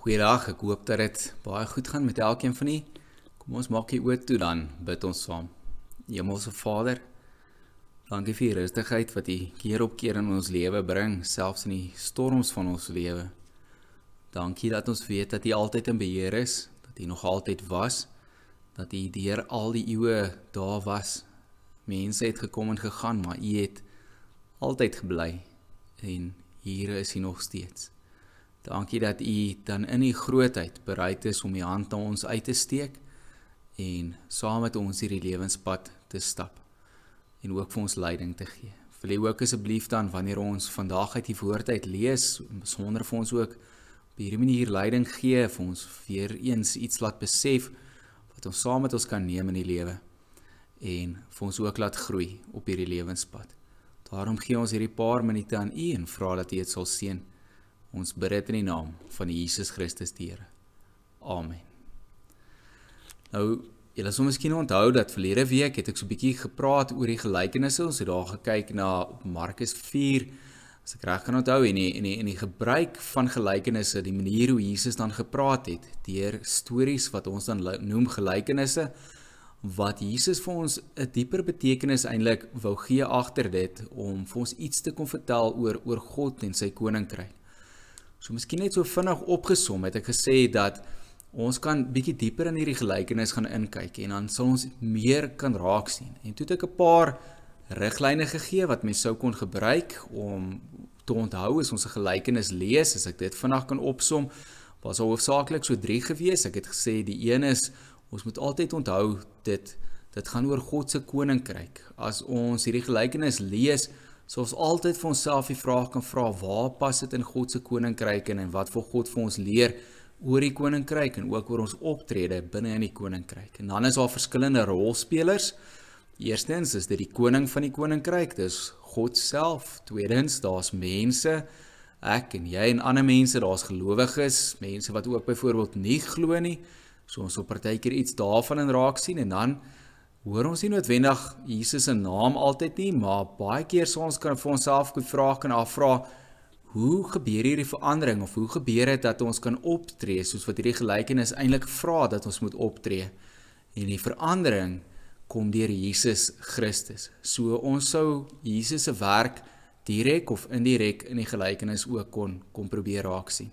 Goeiedag, ek hoop dat dit baie goed gaan met elkeen van u. Kom ons maak hier oortoe dan, bid ons saam. Hemelse Vader, dankie vir die rustigheid wat u keer op keer in ons lewe bring, selfs in die storms van ons lewe. Dankie dat ons weet dat u altyd in beheer is, dat u nog altyd was, dat u deur al die eeue daar was. Mense het gekom en gegaan, maar u het altyd gebly en hier is u nog steeds. Dankie dat u dan in u grootheid bereid is om u hand na ons uit te steek en saam met ons hierdie lewenspad te stap en ook vir ons leiding te gee. Wil u ook asseblief dan wanneer ons vandag uit u woord uit lees, besonder vir ons ook op hierdie manier leiding gee vir ons weer eens iets laat besef wat ons saam met ons kan neem in die lewe en vir ons ook laat groei op hierdie lewenspad. Daarom gee ons hierdie paar minute aan u en vra dat u dit sal seën. Ons bid dit in die naam van Jesus Christus die Here. Amen. Nou, julle sou miskien onthou dat verlede week het ek so 'n bietjie gepraat oor die gelykenisse. Ons het daar gekyk na Markus 4, as ek reg kan onthou, en die en die, en die gebruik van gelykenisse, die manier hoe Jesus dan gepraat het deur stories wat ons dan noem gelykenisse wat Jesus vir ons 'n dieper betekenis eintlik wou gee agter dit om vir ons iets te kon vertel oor oor God en sy koninkryk. So miskien net so vinnig opgesom het ek gesê dat ons kan bietjie dieper in hierdie gelykenis gaan inkyk en dan sal ons meer kan raak sien. En toe het ek 'n paar riglyne gegee wat mens sou kon gebruik om te onthou as ons 'n gelykenis lees, as ek dit vinnig kan opsom, was al hoofsaaklik so 3 gewees. Ek het gesê die een is ons moet altyd onthou dit dit gaan oor God se koninkryk. As ons hierdie gelykenis lees, Sou ons altyd vir onsself die vraag kan vra waar pas dit in God se koninkryk in en wat vir God vir ons leer oor die koninkryk en ook oor ons optrede binne in die koninkryk. En dan is daar verskillende rolspelers. Eerstens is dit die koning van die koninkryk, dis God self. Tweedens, daar's mense, ek en jy en ander mense, daar's gelowiges, mense wat ook byvoorbeeld nie glo nie. So ons op partykeer iets daarvan in raak sien en dan hoor ons nie noodwendig Jesus se naam altyd nie, maar baie keer sou ons kan vir onsself goed vrae kan afvra hoe gebeur hierdie verandering of hoe gebeur dit dat ons kan optree soos wat hierdie gelykenis eintlik vra dat ons moet optree? En die verandering kom deur Jesus Christus. So ons sou Jesus se werk direk of indirek in die gelykenis ook kon kom probeer raak sien.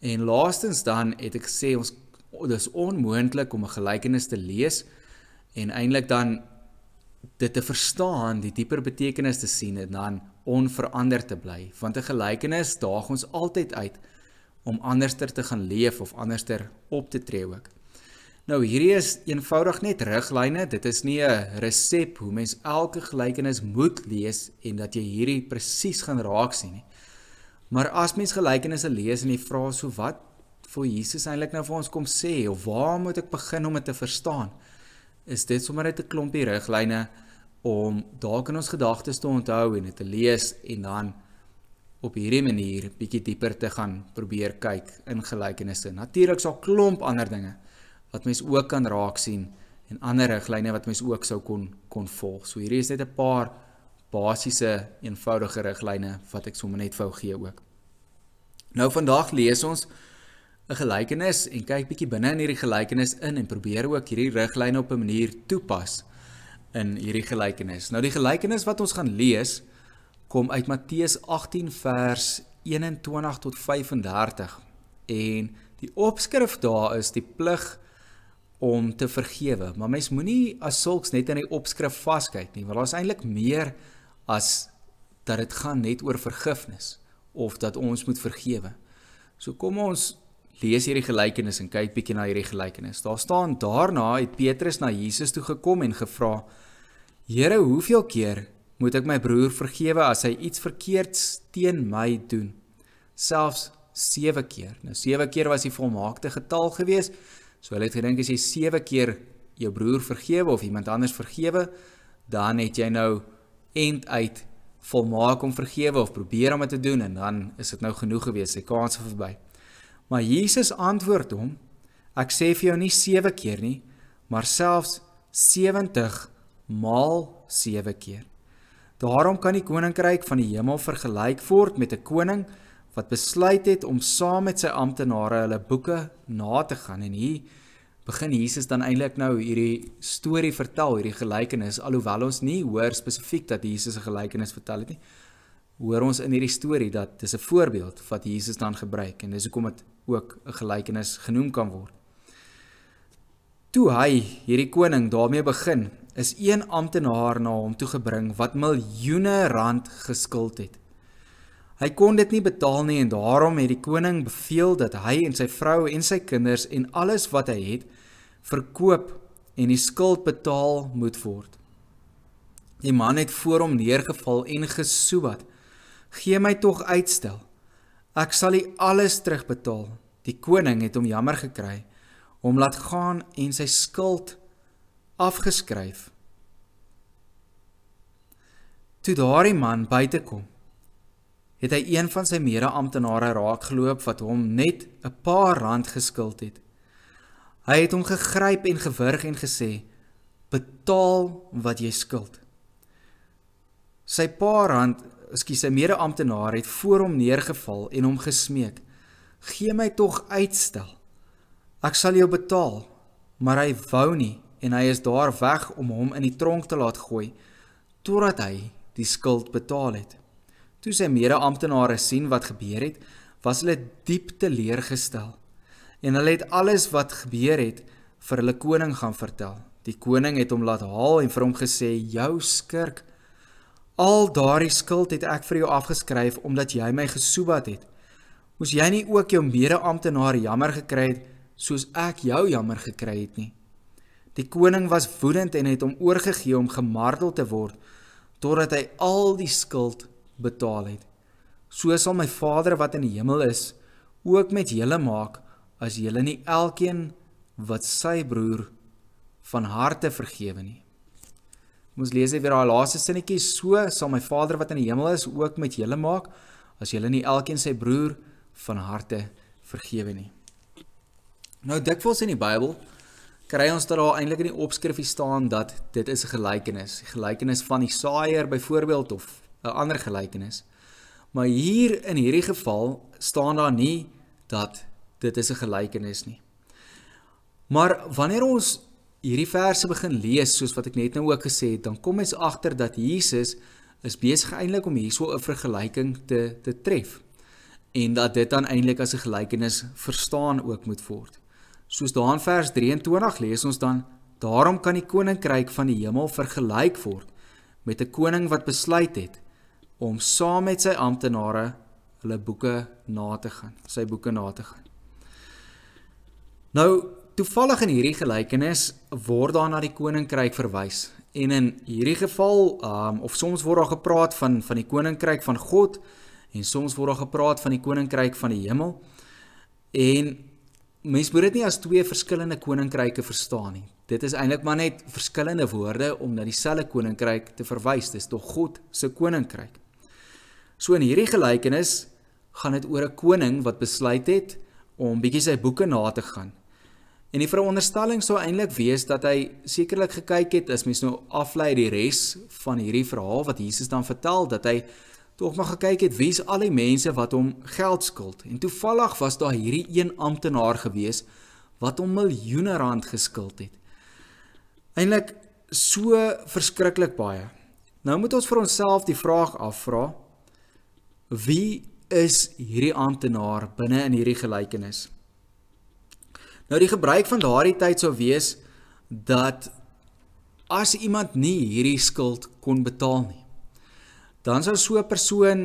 En laastens dan het ek gesê ons dis onmoontlik om 'n gelykenis te lees en eintlik dan dit te verstaan, die dieper betekenis te sien en dan onveranderd te bly, want 'n gelykenis daag ons altyd uit om anderster te gaan leef of anderster op te tree ook. Nou hierdie is eenvoudig net riglyne, dit is nie 'n resep hoe mens elke gelykenis moet lees en dat jy hierdie presies gaan raak sien nie. Maar as mens gelykenisse lees en jy vra so wat voor Jesus eintlik nou vir ons kom sê of waar moet ek begin om dit te verstaan? is dit sommer net 'n klompie riglyne om dalk in ons gedagtes te onthou en dit te lees en dan op hierdie manier bietjie dieper te gaan probeer kyk in gelykenisse. Natuurlik sal klomp ander dinge wat mens ook kan raak sien en ander riglyne wat mens ook sou kon kon volg. So hierdie is net 'n paar basiese eenvoudige riglyne wat ek sommer net wou gee ook. Nou vandag lees ons 'n gelykenis en kyk bietjie binne in hierdie gelykenis in en probeer ook hierdie riglyne op 'n manier toepas in hierdie gelykenis. Nou die gelykenis wat ons gaan lees kom uit Matteus 18 vers 21 tot 35 en die opskrif daar is die plig om te vergewe. Maar mens moenie as sulks net in die opskrif vaskyk nie, want daar's eintlik meer as dat dit gaan net oor vergifnis of dat ons moet vergewe. So kom ons lees hierdie gelykenis en kyk bietjie na hierdie gelykenis. Daar staan daarna het Petrus na Jesus toe gekom en gevra: "Here, hoeveel keer moet ek my broer vergewe as hy iets verkeerds teen my doen?" Selfs 7 keer. Nou 7 keer was die volmaakte getal gewees. So hulle het gedink as jy 7 keer jou broer vergewe of iemand anders vergewe, dan het jy nou end uit volmaak om vergewe of probeer om dit te doen en dan is dit nou genoeg gewees. Sy kans is verby. Maar Jesus antwoord hom: Ek sê vir jou nie 7 keer nie, maar selfs 70 maal 7 keer. Daarom kan die koninkryk van die hemel vergelyk word met 'n koning wat besluit het om saam met sy amptenare hulle boeke na te gaan en hier begin Jesus dan eintlik nou hierdie storie vertel, hierdie gelykenis, alhoewel ons nie hoor spesifiek dat Jesus 'n gelykenis vertel het nie. Hoor ons in hierdie storie dat dis 'n voorbeeld wat Jesus dan gebruik en dis hoekom dit ook 'n gelykenis genoem kan word. Toe hy, hierdie koning, daarmee begin, is een amptenaar na hom toe gebring wat miljoene rand geskuld het. Hy kon dit nie betaal nie en daarom het die koning beveel dat hy en sy vrou en sy kinders en alles wat hy het verkoop en die skuld betaal moet word. Die man het voor hom neergeval en gesoek: "Gee my tog uitstel." Ek sal u alles terugbetaal. Die koning het hom jammer gekry om laat gaan en sy skuld afgeskryf. Toe daardie man buite kom, het hy een van sy mede-amptenare raakgeloop wat hom net 'n paar rand geskuld het. Hy het hom gegryp en gewurg en gesê: "Betaal wat jy skuld." Sy paar rand skus sy mede-amptenaar het voor hom neergeval en hom gesmeek: "Gee my tog uitstel. Ek sal jou betaal." Maar hy wou nie en hy is daar weg om hom in die tronk te laat gooi totdat hy die skuld betaal het. Toe sy mede-amptenare sien wat gebeur het, was hulle diep teleurgestel en hulle het alles wat gebeur het vir hulle koning gaan vertel. Die koning het hom laat haal en vir hom gesê: "Jou skurk Al daardie skuld het ek vir jou afgeskryf omdat jy my gesoebat het. Moes jy nie ook jou mede amptenaar jammer gekry het soos ek jou jammer gekry het nie. Die koning was woedend en het hom oorgegee om gemartel te word totdat hy al die skuld betaal het. So sal my Vader wat in die hemel is ook met julle maak as julle nie elkeen wat sy broer van harte vergewe nie. Ons lees weer daai laaste sinnetjie, so sal my Vader wat in die hemel is ook met julle maak as julle nie elkeen sy broer van harte vergewe nie. Nou dikwels in die Bybel kry ons dat daar eintlik in die opskrifie staan dat dit is 'n gelykenis, gelykenis van die saaiër byvoorbeeld of 'n ander gelykenis. Maar hier in hierdie geval staan daar nie dat dit is 'n gelykenis nie. Maar wanneer ons hierdie verse begin lees soos wat ek net nou ook gesê het, dan kom mens agter dat Jesus is besig eintlik om hierso 'n vergelyking te te tref en dat dit dan eintlik as 'n gelykenis verstaan ook moet word. Soos daar in vers 23 lees ons dan daarom kan die koninkryk van die hemel vergelyk word met 'n koning wat besluit het om saam met sy amptenare hulle boeke na te gaan, sy boeke na te gaan. Nou toevallig in hierdie gelykenis word daar na die koninkryk verwys. En in hierdie geval, um, of soms word daar gepraat van van die koninkryk van God en soms word daar gepraat van die koninkryk van die hemel. En mense moet dit nie as twee verskillende koninkryke verstaan nie. Dit is eintlik maar net verskillende woorde om na dieselfde koninkryk te verwys. Dis tog God se koninkryk. So in hierdie gelykenis gaan dit oor 'n koning wat besluit het om bietjie sy boeke na te gaan. En die veronderstelling sou eintlik wees dat hy sekerlik gekyk het as mens nou aflei die res van hierdie verhaal wat Jesus dan vertel dat hy tog maar gekyk het wie's al die mense wat hom geld skuld. En toevallig was daar hierdie een amptenaar gewees wat hom miljoene rand geskuld het. Eintlik so verskriklik baie. Nou moet ons vir onsself die vraag afvra wie is hierdie amptenaar binne in hierdie gelykenis? Nou die gebruik van daardie tyd sou wees dat as iemand nie hierdie skuld kon betaal nie, dan sou so 'n persoon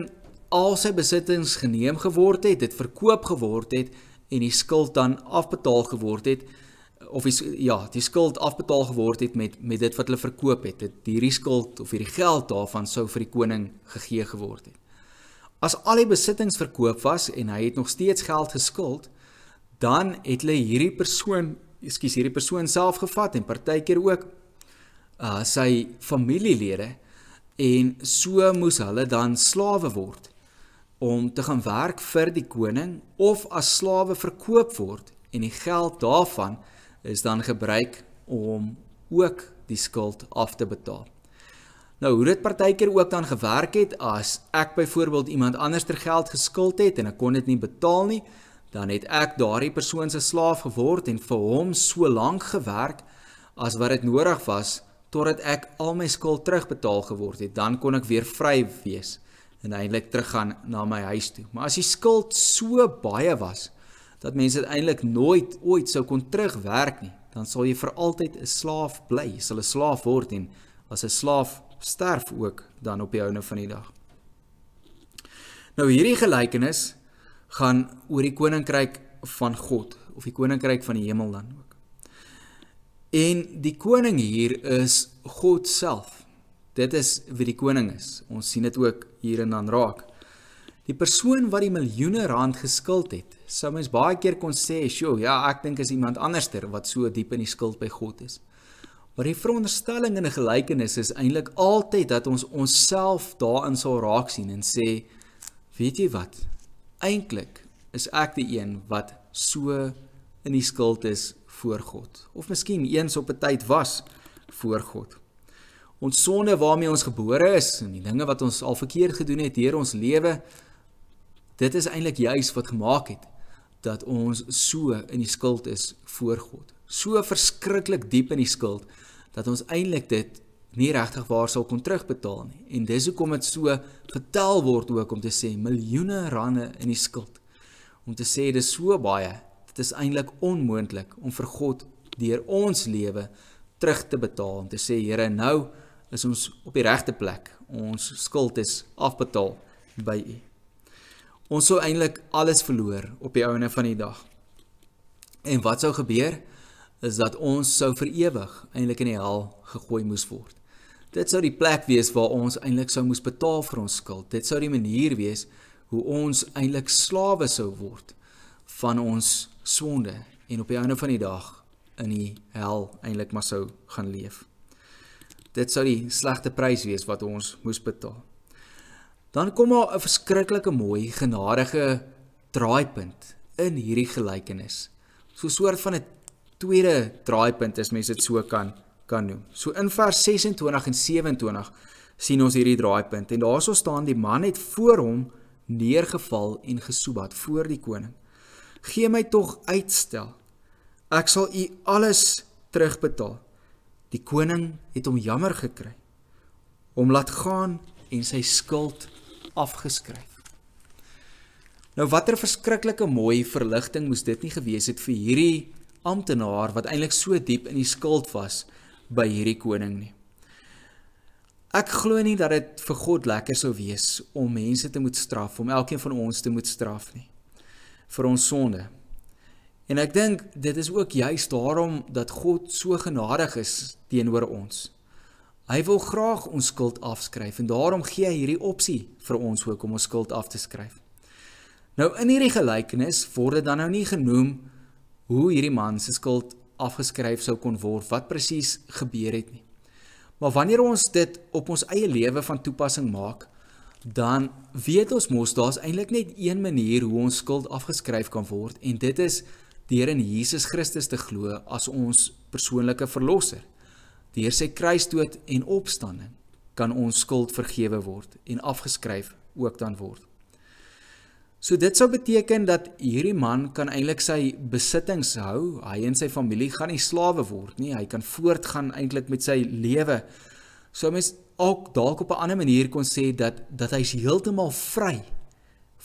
al sy besittings geneem geword het, dit verkoop geword het en die skuld dan afbetaal geword het of is ja, die skuld afbetaal geword het met met dit wat hulle verkoop het. Dit hierdie skuld of hierdie geld daarvan sou vir die koning gegee geword het. As al die besittings verkoop was en hy het nog steeds geld geskuld, dan het hulle hierdie persoon, ekskuus, hierdie persoon self gevat en partykeer ook uh sy familielede en so moes hulle dan slawe word om te gaan werk vir die koning of as slawe verkoop word en die geld daarvan is dan gebruik om ook die skuld af te betaal. Nou hoe dit partykeer ook dan gewerk het as ek byvoorbeeld iemand anderster geld geskuld het en ek kon dit nie betaal nie, dan het ek daardie persoon se slaaf geword en vir hom so lank gewerk as wat dit nodig was totdat ek al my skuld terugbetaal geword het dan kon ek weer vry wees en eintlik teruggaan na my huis toe maar as die skuld so baie was dat mense eintlik nooit ooit sou kon terugwerk nie dan sal jy vir altyd 'n slaaf bly jy sal 'n slaaf word en as 'n slaaf sterf ook dan op die ouene van die dag nou hierdie gelykenis gaan oor die koninkryk van God of die koninkryk van die hemel dan ook. En die koning hier is God self. Dit is wie die koning is. Ons sien dit ook hier en dan raak. Die persoon wat die miljoene rand geskuld het, sou mens baie keer kon sê, "Sjoe, ja, ek dink is iemand anderster wat so diep in die skuld by God is." Maar die veronderstelling in 'n gelykenis is eintlik altyd dat ons onsself daarin sou raak sien en sê, "Weet jy wat? eintlik is ek die een wat so in die skuld is voor God of miskien eens op 'n tyd was voor God. Ons sonde waarmee ons gebore is en die dinge wat ons al verkeerd gedoen het deur ons lewe dit is eintlik juis wat gemaak het dat ons so in die skuld is voor God. So verskriklik diep in die skuld dat ons eintlik dit nie regtig waar sal kon terugbetaal nie. En dis hoekom dit so getel word ook om te sê miljoene rande in die skuld. Om te sê dis so baie, dit is eintlik onmoontlik om vir God deur ons lewe terug te betaal om te sê Here nou is ons op die regte plek. Ons skuld is afbetaal by U. Ons sou eintlik alles verloor op die ouene van die dag. En wat sou gebeur is dat ons sou vir ewig eintlik in die hel gegooi moes word. Dit sou die plek wees waar ons eintlik sou moes betaal vir ons skuld. Dit sou die manier wees hoe ons eintlik slawe sou word van ons sonde en op die einde van die dag in die hel eintlik maar sou gaan leef. Dit sou die slegste prys wees wat ons moes betaal. Dan kom daar 'n verskriklike mooi genadige draaipunt in hierdie gelykenis. So 'n soort van 'n tweede draaipunt as mense dit so kan kan noem. So in vers 26 en 27 sien ons hierdie draaipunt en daarso staan die man het voor hom neergeval en gesoebat voor die koning. Geem my tog uitstel. Ek sal u alles terugbetaal. Die koning het hom jammer gekry. Hom laat gaan en sy skuld afgeskryf. Nou watter verskriklike mooi verligting moes dit nie gewees het vir hierdie amptenaar wat eintlik so diep in die skuld was by hierdie koning nie. Ek glo nie dat dit vir God lekker sou wees om mense te moet straf, om elkeen van ons te moet straf nie vir ons sonde. En ek dink dit is ook juist daarom dat God so genadig is teenoor ons. Hy wil graag ons skuld afskryf en daarom gee hy hierdie opsie vir ons ook om ons skuld af te skryf. Nou in hierdie gelykenis word dit dan nou nie genoem hoe hierdie man se skuld afgeskryf sou kon word wat presies gebeur het nie. Maar wanneer ons dit op ons eie lewe van toepassing maak, dan weet ons mos daar's eintlik net een manier hoe ons skuld afgeskryf kan word en dit is deur in Jesus Christus te glo as ons persoonlike verlosser. Deur sy kruisdood en opstanding kan ons skuld vergewe word en afgeskryf ook dan word. So dit sou beteken dat hierdie man kan eintlik sy besittings hou. Hy en sy familie gaan nie slawe word nie. Hy kan voortgaan eintlik met sy lewe. So mens ook dalk op 'n ander manier kon sê dat dat hy's heeltemal vry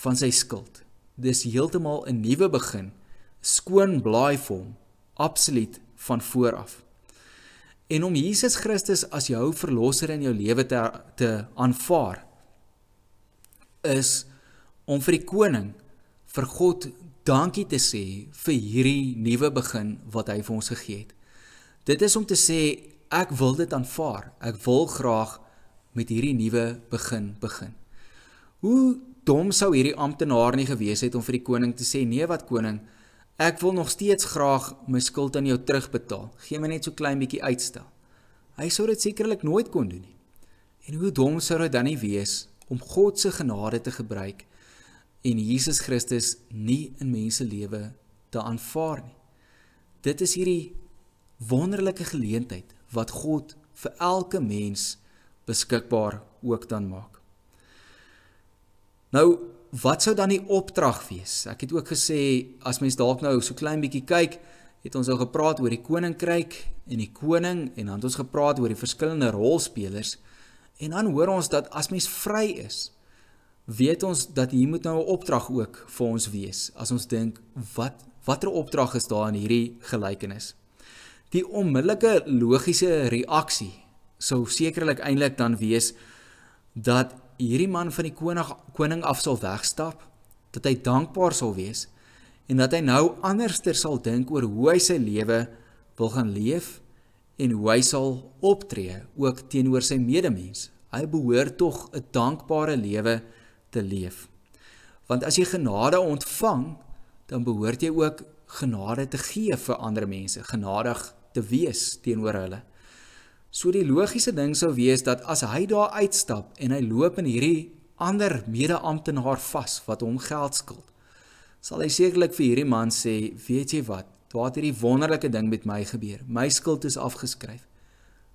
van sy skuld. Dis heeltemal 'n nuwe begin. Skoon blaai vir hom. Absoluut van voor af. En om Jesus Christus as jou verlosser in jou lewe te te aanvaar is om vir die koning vir God dankie te sê vir hierdie nuwe begin wat hy vir ons gegee het. Dit is om te sê ek wil dit aanvaar. Ek wil graag met hierdie nuwe begin begin. Hoe dom sou hierdie amptenaar nie gewees het om vir die koning te sê nee wat koning Ek wil nog steeds graag my skuld aan jou terugbetaal. Gee my net so klein bietjie uitstel. Hy sou dit sekerlik nooit kon doen nie. En hoe dom sou dit dan nie wees om God se genade te gebruik en Jesus Christus nie in mense lewe te aanvaar nie. Dit is hierdie wonderlike geleentheid wat God vir elke mens beskikbaar ook dan maak. Nou, wat sou dan die opdrag wees? Ek het ook gesê as mens dalk nou so klein bietjie kyk, het ons al gepraat oor die koninkryk en die koning en dan het ons gepraat oor die verskillende rolspelers en dan hoor ons dat as mens vry is, weet ons dat hier moet nou 'n opdrag ook vir ons wees as ons dink wat watter opdrag is daar in hierdie gelykenis. Die onmiddellike logiese reaksie sou sekerlik eintlik dan wees dat hierdie man van die koning koning af sal wegstap, dat hy dankbaar sal wees en dat hy nou anderster sal dink oor hoe hy sy lewe wil gaan leef en hoe hy sal optree ook teenoor sy medemens. Hy behoort tog 'n dankbare lewe te te leef. Want as jy genade ontvang, dan behoort jy ook genade te gee vir ander mense, genadig te wees teenoor hulle. So die logiese ding sou wees dat as hy daar uitstap en hy loop in hierdie ander mede-amptenaar vas wat hom geld skuld, sal hy sekerlik vir hierdie man sê, "Weet jy wat? Toe het hierdie wonderlike ding met my gebeur. My skuld is afgeskryf.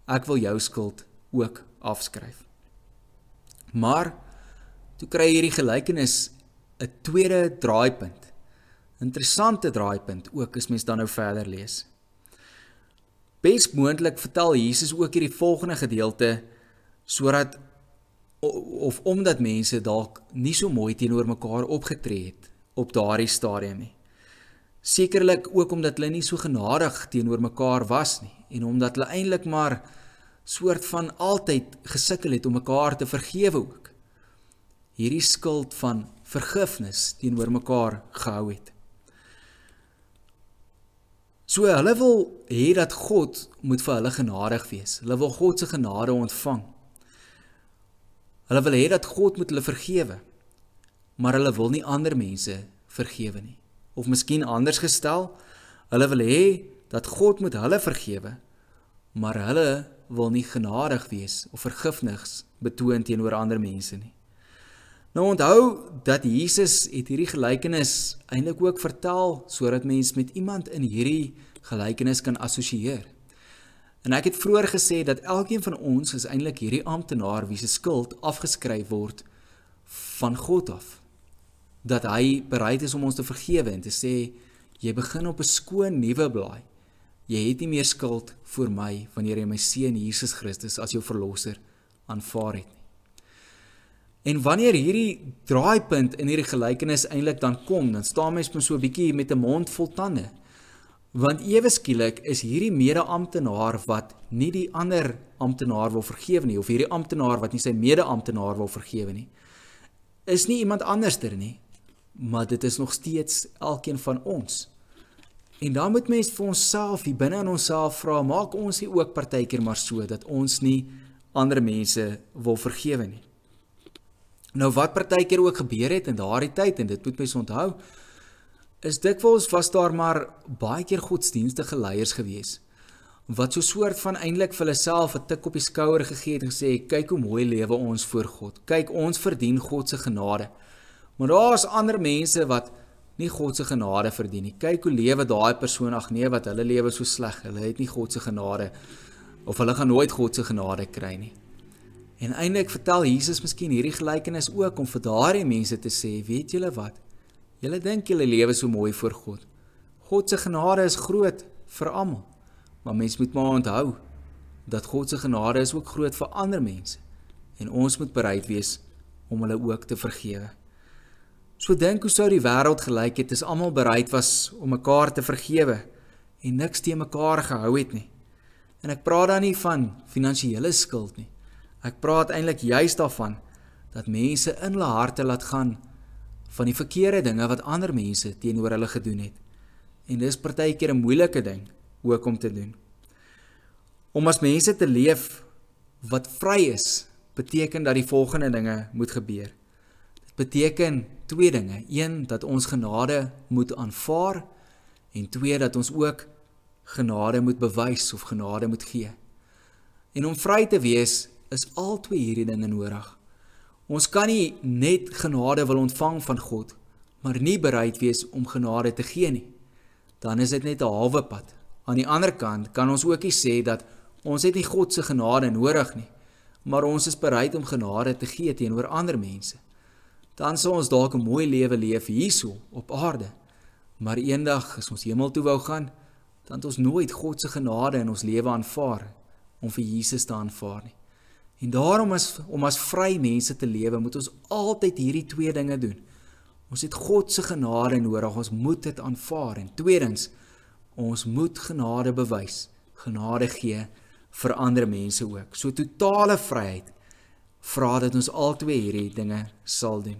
Ek wil jou skuld ook afskryf." Maar Toe kry hierdie gelykenis 'n tweede draaipunt. Interessante draaipunt ook as mens dan nou verder lees. Besmoontlik vertel Jesus ook hierdie volgende gedeelte sodat of omdat mense dalk nie so mooi teenoor mekaar opgetree het op daardie stadium nie. Sekerlik ook omdat hulle nie so genadig teenoor mekaar was nie en omdat hulle eintlik maar soort van altyd gesukkel het om mekaar te vergewe ook hierdie skuld van vergifnis teenoor mekaar gehou het. So hulle wil hê dat God moet vir hulle genadig wees. Hulle wil God se genade ontvang. Hulle wil hê dat God moet hulle vergewe. Maar hulle wil nie ander mense vergewe nie. Of miskien anders gestel, hulle wil hê dat God moet hulle vergewe, maar hulle wil nie genadig wees of vergifnis betoon teenoor ander mense nie. Nou onthou dat Jesus het hierdie gelykenis eintlik ook vertel sodat mens met iemand in hierdie gelykenis kan assosieer. En ek het vroeër gesê dat elkeen van ons is eintlik hierdie amptenaar wie se skuld afgeskryf word van God af. Dat hy bereid is om ons te vergewe en te sê jy begin op 'n skoon nuwe blaai. Jy het nie meer skuld vir my wanneer jy my seun Jesus Christus as jou verlosser aanvaar het. En wanneer hierdie draaipunt in hierdie gelykenis eintlik dan kom, dan staan mens met so 'n bietjie met 'n mond vol tande. Want ewe skielik is hierdie mede-amptenaar wat nie die ander amptenaar wil vergewe nie of hierdie amptenaar wat nie sy mede-amptenaar wil vergewe nie, is nie iemand anderster nie, maar dit is nog steeds elkeen van ons. En dan moet mens vir onsself, hier binne in onsself vra, maak ons nie ook partykeer maar so dat ons nie ander mense wil vergewe nie. Nou wat partykeer ook gebeur het in daardie tyd en dit moet mens onthou is dikwels was daar maar baie keer godsdienstige leiers gewees wat so 'n soort van eintlik vir hulself 'n tik op die skouer gegee het en gesê kyk hoe mooi lewe ons voor God. Kyk ons verdien God se genade. Maar daar's ander mense wat nie God se genade verdien nie. Kyk hoe lewe daai persoon ag nee wat hulle lewe so sleg. Hulle het nie God se genade of hulle gaan nooit God se genade kry nie. En eintlik vertel Jesus miskien hierdie gelykenis ook om vir daardie mense te sê, weet julle wat? Julle dink julle lewe so mooi voor God. God se genade is groot vir almal. Maar mens moet maar onthou dat God se genade is ook groot vir ander mense en ons moet bereid wees om hulle ook te vergewe. So dink hoe sou die wêreld gelyk het as almal bereid was om mekaar te vergewe en niks teen mekaar gehou het nie. En ek praat dan nie van finansiële skuld nie. Ek praat eintlik juis daarvan dat mense in hulle harte laat gaan van die verkeerde dinge wat ander mense teenoor hulle gedoen het. En dis partykeer 'n moeilike ding ook om te doen. Om as mense te leef wat vry is, beteken dat die volgende dinge moet gebeur. Dit beteken twee dinge: een dat ons genade moet aanvaar en twee dat ons ook genade moet bewys of genade moet gee. En om vry te wees is al twee hierdie dinge nodig. Ons kan nie net genade wil ontvang van God, maar nie bereid wees om genade te gee nie. Dan is dit net 'n halwe pad. Aan die ander kant kan ons ook sê dat ons het nie God se genade nodig nie, maar ons is bereid om genade te gee teenoor ander mense. Dan sou ons dalk 'n mooi lewe leef hierso op aarde. Maar eendag as ons hemel toe wou gaan, dan het ons nooit God se genade in ons lewe aanvaar om vir Jesus te aanvaar nie. En daarom is om as vry mense te lewe, moet ons altyd hierdie twee dinge doen. Ons het God se genade nodig. Ons moet dit aanvaar en tweedens ons moet genade bewys, genade gee vir ander mense ook. So totale vryheid vra dat ons al twee hierdie dinge sal doen.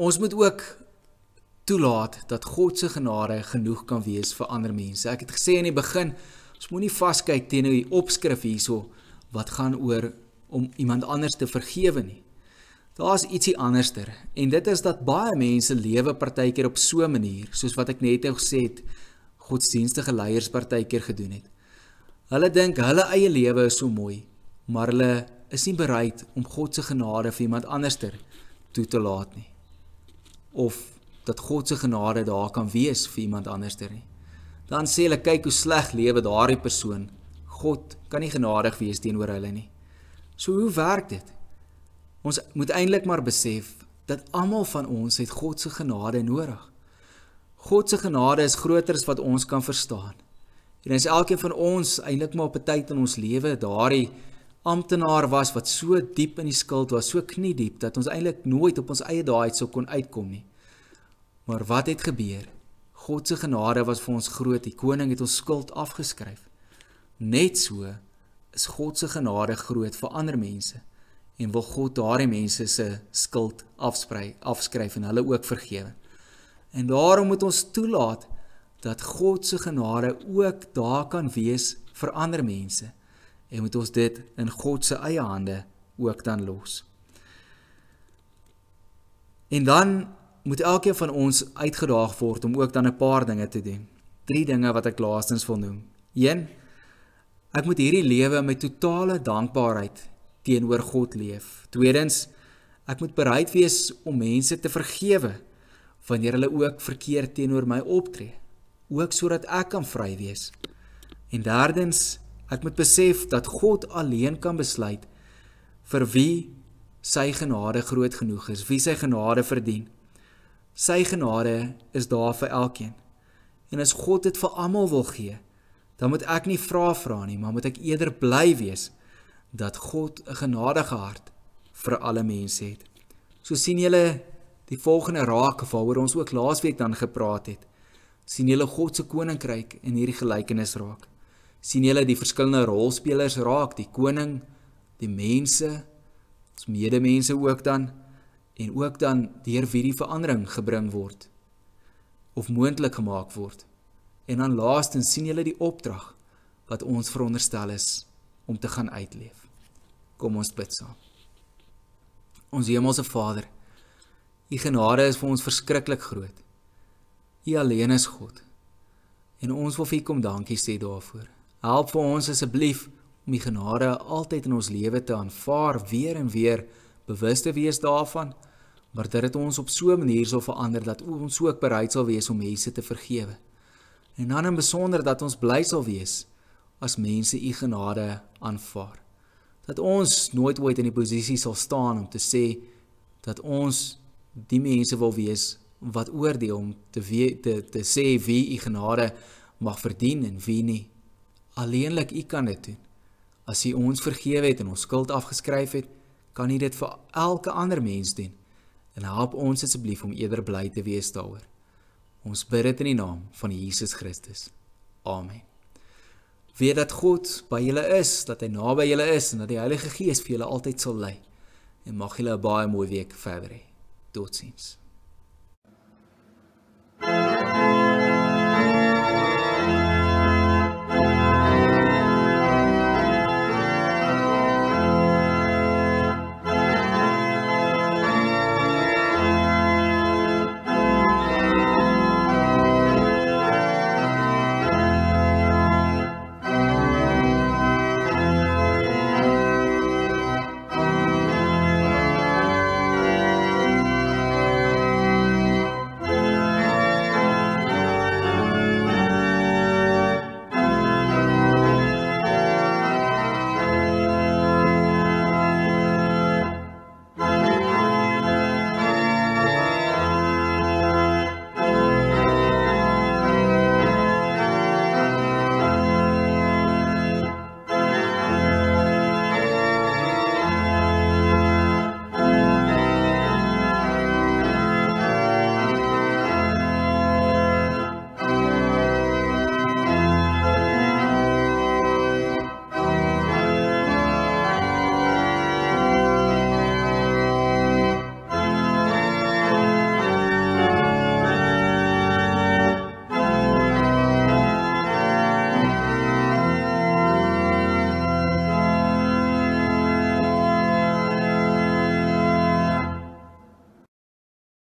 Ons moet ook toelaat dat God se genade genoeg kan wees vir ander mense. Ek het gesê in die begin, ons moenie vaskyk teenoor die opskrif hierso wat gaan oor om iemand anders te vergewe nie. Daar's ietsie anderster en dit is dat baie mense lewe partykeer op so 'n manier soos wat ek net nou gesê het godsdienstige leiers partykeer gedoen het. Hulle dink hulle eie lewe is so mooi, maar hulle is nie bereid om God se genade vir iemand anderster toe te laat nie. Of dat God se genade daar kan wees vir iemand anderster nie. Dan sê hulle kyk hoe sleg lewe daardie persoon God kan nie genadig wees teenoor hulle nie. So hoe werk dit? Ons moet eintlik maar besef dat almal van ons het God se genade nodig. God se genade is groter as wat ons kan verstaan. En as elkeen van ons eintlik maar op 'n tyd in ons lewe daardie amptenaar was wat so diep in die skuld was, so knie diep dat ons eintlik nooit op ons eie daaiits sou kon uitkom nie. Maar wat het gebeur? God se genade was vir ons groot. Die koning het ons skuld afgeskryf. Net so is God se genade groot vir ander mense en wil God daardie mense se skuld afsprei, afskryf en hulle ook vergewe. En daarom moet ons toelaat dat God se genade ook daar kan wees vir ander mense en moet ons dit in God se eie hande ook dan los. En dan moet elkeen van ons uitgedaag word om ook dan 'n paar dinge te doen. Drie dinge wat ek laastens wil noem. 1 Ek moet hierdie lewe met totale dankbaarheid teenoor God leef. Tweedens, ek moet bereid wees om mense te vergewe wanneer hulle ook verkeerd teenoor my optree, ook sodat ek kan vry wees. En derdens, ek moet besef dat God alleen kan besluit vir wie sy genade groot genoeg is, wie sy genade verdien. Sy genade is daar vir elkeen. En as God dit vir almal wil gee, dan moet ek nie vra vra nie, maar moet ek eerder bly wees dat God 'n genadige hart vir alle mense het. So sien julle die volgende raak waaroor ons ook laasweek dan gepraat het. sien julle God se koninkryk in hierdie gelykenis raak. sien julle die verskillende rolspelers raak, die koning, die mense, ons medemense ook dan en ook dan deur wie die verandering gebring word of moontlik gemaak word. En dan laastens sien julle die opdrag wat ons veronderstel is om te gaan uitleef. Kom ons bid saam. Ons hemelse Vader, u genade is vir ons verskriklik groot. U alleen is God. En ons wil vir u kom dankie sê daarvoor. Help vir ons asseblief om u genade altyd in ons lewe te aanvaar weer en weer bewus te wees daarvan, maar dat dit ons op so 'n manier sal verander dat ons ook bereid sal wees om mense te vergewe En dan in besonder dat ons bly sal wees as mense u genade aanvaar. Dat ons nooit ooit in die posisie sal staan om te sê dat ons die mense wil wees wat oordeel om te wee, te, te sê wie u genade mag verdien en wie nie. Alleenlik u kan dit doen. As u ons vergewe het en ons skuld afgeskryf het, kan u dit vir elke ander mens doen. En help ons asseblief om eerder bly te wees daaroor. Ons bid dit in die naam van Jesus Christus. Amen. Weet dat God by julle is, dat hy naby julle is en dat die Heilige Gees vir julle altyd sal lei. En mag julle 'n baie mooi week verder hê. Totsiens.